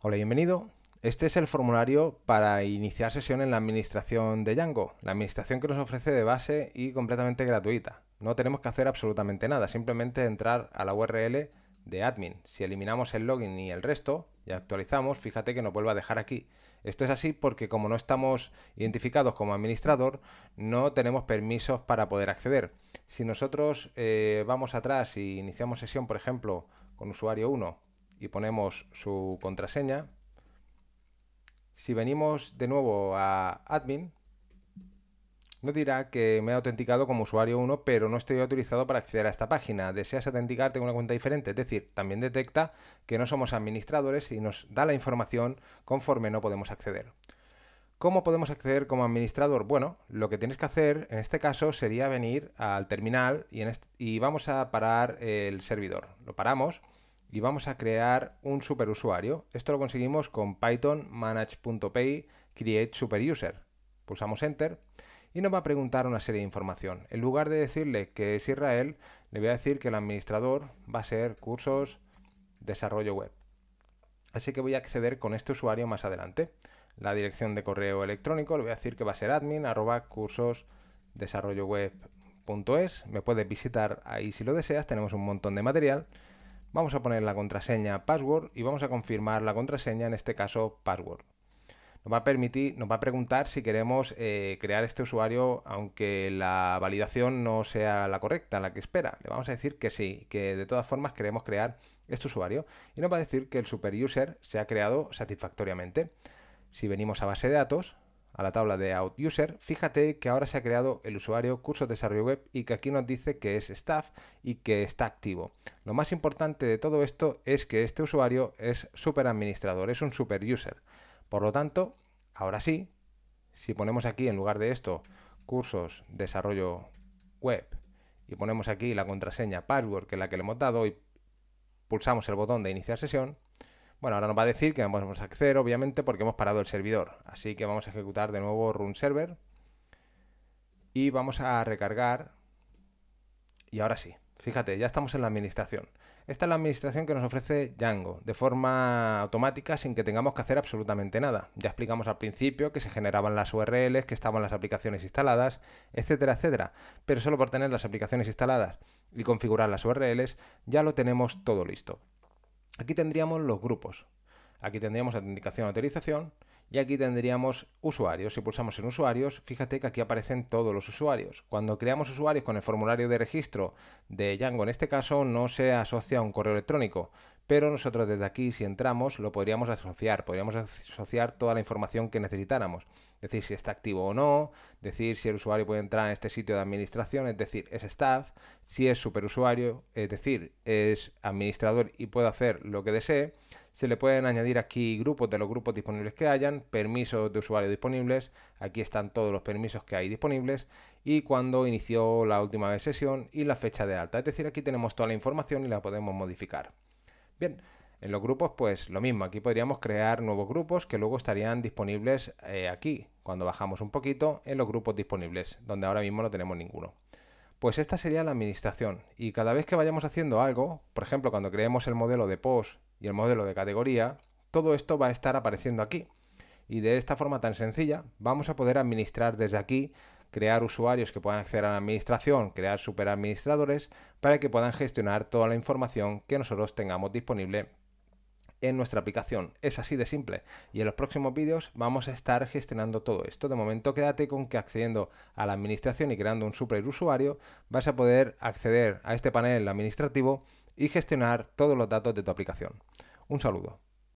Hola, bienvenido. Este es el formulario para iniciar sesión en la administración de Django, la administración que nos ofrece de base y completamente gratuita. No tenemos que hacer absolutamente nada, simplemente entrar a la URL de admin. Si eliminamos el login y el resto y actualizamos, fíjate que nos vuelve a dejar aquí. Esto es así porque como no estamos identificados como administrador, no tenemos permisos para poder acceder. Si nosotros eh, vamos atrás y iniciamos sesión, por ejemplo, con usuario 1 y ponemos su contraseña. Si venimos de nuevo a admin, nos dirá que me he autenticado como usuario 1, pero no estoy autorizado para acceder a esta página. ¿Deseas autenticarte con una cuenta diferente? Es decir, también detecta que no somos administradores y nos da la información conforme no podemos acceder. ¿Cómo podemos acceder como administrador? Bueno, lo que tienes que hacer en este caso sería venir al terminal y vamos a parar el servidor. Lo paramos y vamos a crear un superusuario. Esto lo conseguimos con Python manage.py create superuser. Pulsamos enter y nos va a preguntar una serie de información. En lugar de decirle que es Israel, le voy a decir que el administrador va a ser cursos desarrollo web. Así que voy a acceder con este usuario más adelante. La dirección de correo electrónico le voy a decir que va a ser admin cursos desarrollo Me puedes visitar ahí si lo deseas, tenemos un montón de material Vamos a poner la contraseña password y vamos a confirmar la contraseña, en este caso password. Nos va a permitir, nos va a preguntar si queremos eh, crear este usuario aunque la validación no sea la correcta, la que espera. Le vamos a decir que sí, que de todas formas queremos crear este usuario y nos va a decir que el superuser se ha creado satisfactoriamente. Si venimos a base de datos, a la tabla de out user, fíjate que ahora se ha creado el usuario cursos desarrollo web y que aquí nos dice que es staff y que está activo. Lo más importante de todo esto es que este usuario es super administrador, es un super user. Por lo tanto, ahora sí, si ponemos aquí en lugar de esto cursos desarrollo web y ponemos aquí la contraseña password que es la que le hemos dado y pulsamos el botón de iniciar sesión, bueno, ahora nos va a decir que vamos a acceder, obviamente, porque hemos parado el servidor. Así que vamos a ejecutar de nuevo run server. Y vamos a recargar. Y ahora sí, fíjate, ya estamos en la administración. Esta es la administración que nos ofrece Django, de forma automática, sin que tengamos que hacer absolutamente nada. Ya explicamos al principio que se generaban las URLs, que estaban las aplicaciones instaladas, etcétera, etcétera. Pero solo por tener las aplicaciones instaladas y configurar las URLs, ya lo tenemos todo listo. Aquí tendríamos los grupos. Aquí tendríamos autenticación indicación autorización y aquí tendríamos usuarios. Si pulsamos en usuarios, fíjate que aquí aparecen todos los usuarios. Cuando creamos usuarios con el formulario de registro de Django, en este caso no se asocia a un correo electrónico, pero nosotros desde aquí, si entramos, lo podríamos asociar, podríamos asociar toda la información que necesitáramos. Decir si está activo o no, decir si el usuario puede entrar en este sitio de administración, es decir, es staff, si es superusuario, es decir, es administrador y puede hacer lo que desee. Se le pueden añadir aquí grupos de los grupos disponibles que hayan, permisos de usuario disponibles, aquí están todos los permisos que hay disponibles y cuando inició la última sesión y la fecha de alta. Es decir, aquí tenemos toda la información y la podemos modificar. Bien, en los grupos pues lo mismo, aquí podríamos crear nuevos grupos que luego estarían disponibles eh, aquí, cuando bajamos un poquito, en los grupos disponibles, donde ahora mismo no tenemos ninguno. Pues esta sería la administración y cada vez que vayamos haciendo algo, por ejemplo cuando creemos el modelo de post y el modelo de categoría, todo esto va a estar apareciendo aquí. Y de esta forma tan sencilla vamos a poder administrar desde aquí crear usuarios que puedan acceder a la administración, crear superadministradores para que puedan gestionar toda la información que nosotros tengamos disponible en nuestra aplicación. Es así de simple. Y en los próximos vídeos vamos a estar gestionando todo esto. De momento quédate con que accediendo a la administración y creando un superusuario vas a poder acceder a este panel administrativo y gestionar todos los datos de tu aplicación. Un saludo.